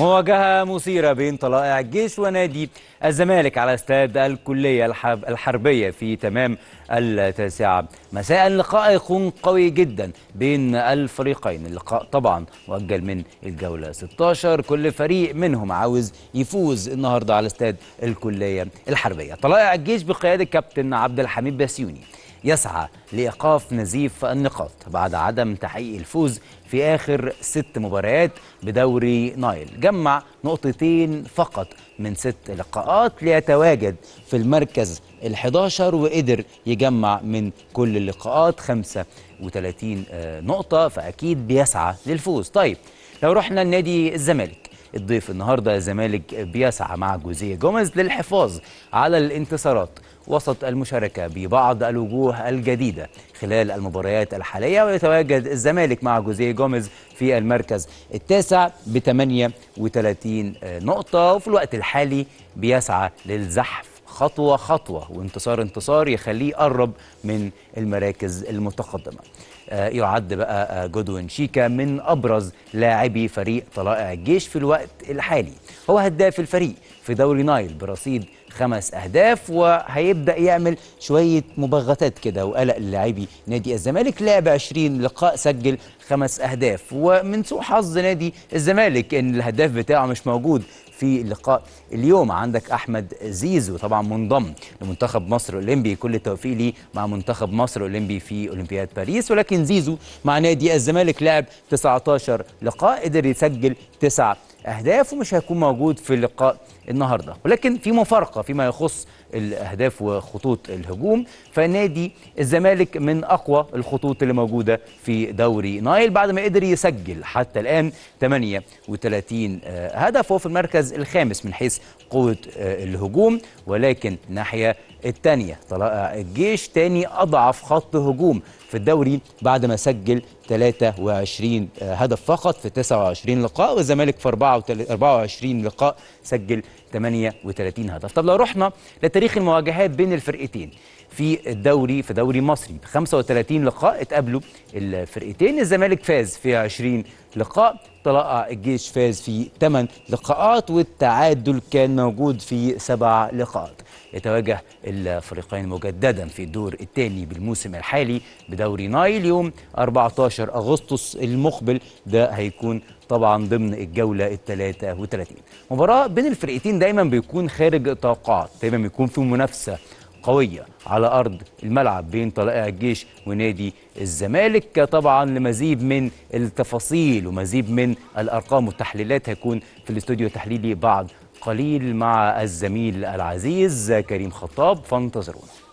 مواجهة مثيرة بين طلائع الجيش ونادي الزمالك على استاد الكلية الحربية في تمام التاسعة مساء لقاء يكون قوي جدا بين الفريقين اللقاء طبعا مؤجل من الجولة 16 كل فريق منهم عاوز يفوز النهاردة على استاد الكلية الحربية طلائع الجيش بقيادة كابتن عبد الحميد بسيوني يسعى لإيقاف نزيف النقاط بعد عدم تحقيق الفوز في آخر ست مباريات بدوري نايل جمع نقطتين فقط من ست لقاءات ليتواجد في المركز ال11 وقدر يجمع من كل اللقاءات 35 آه، نقطة فأكيد بيسعى للفوز طيب لو رحنا لنادي الزمالك الضيف النهارده الزمالك بيسعى مع جوزيه جوميز للحفاظ على الانتصارات وسط المشاركة ببعض الوجوه الجديدة خلال المباريات الحالية ويتواجد الزمالك مع جوزيه جوميز في المركز التاسع ب 38 نقطة وفي الوقت الحالي بيسعى للزحف خطوة خطوة وانتصار انتصار يخليه قرب من المراكز المتقدمة يعد بقى آه، جودوين شيكا من أبرز لاعبي فريق طلائع الجيش في الوقت الحالي هو هداف الفريق في دوري نايل برصيد خمس أهداف وهيبدأ يعمل شوية مباغتات كده وقلق للاعبي نادي الزمالك لعب 20 لقاء سجل خمس أهداف ومن سوء حظ نادي الزمالك إن الهداف بتاعه مش موجود في لقاء اليوم عندك احمد زيزو طبعا منضم لمنتخب مصر الاولمبي كل التوفيق ليه مع منتخب مصر الاولمبي في اولمبياد باريس ولكن كابتن زيزو مع نادي الزمالك لعب 19 لقاء قدر يسجل 9 اهداف ومش هيكون موجود في اللقاء النهارده ولكن في مفارقه فيما يخص الاهداف وخطوط الهجوم فنادي الزمالك من اقوى الخطوط اللي موجوده في دوري نايل بعد ما قدر يسجل حتى الان 38 آه، هدف وهو في المركز الخامس من حيث قوه آه، الهجوم ولكن الناحيه الثانيه طلائع الجيش تاني اضعف خط هجوم في الدوري بعد ما سجل 23 آه، هدف فقط في 29 لقاء والزمالك في 24 لقاء سجل 38 هدف طب لو رحنا لتاريخ المواجهات بين الفرقتين في الدوري في دوري مصري ب 35 لقاء اتقابلوا الفرقتين الزمالك فاز في 20 لقاء تلقى الجيش فاز في 8 لقاءات والتعادل كان موجود في 7 لقاءات يتواجه الفريقين مجددا في الدور الثاني بالموسم الحالي بدوري نايل يوم 14 أغسطس المقبل ده هيكون طبعا ضمن الجولة ال 33 مباراة بين الفرقتين دايما بيكون خارج التوقعات دايما بيكون في منافسة قوية على أرض الملعب بين طلائع الجيش ونادي الزمالك طبعا لمزيد من التفاصيل ومزيد من الأرقام والتحليلات هيكون في الاستوديو تحليلي بعد قليل مع الزميل العزيز كريم خطاب فانتظرونا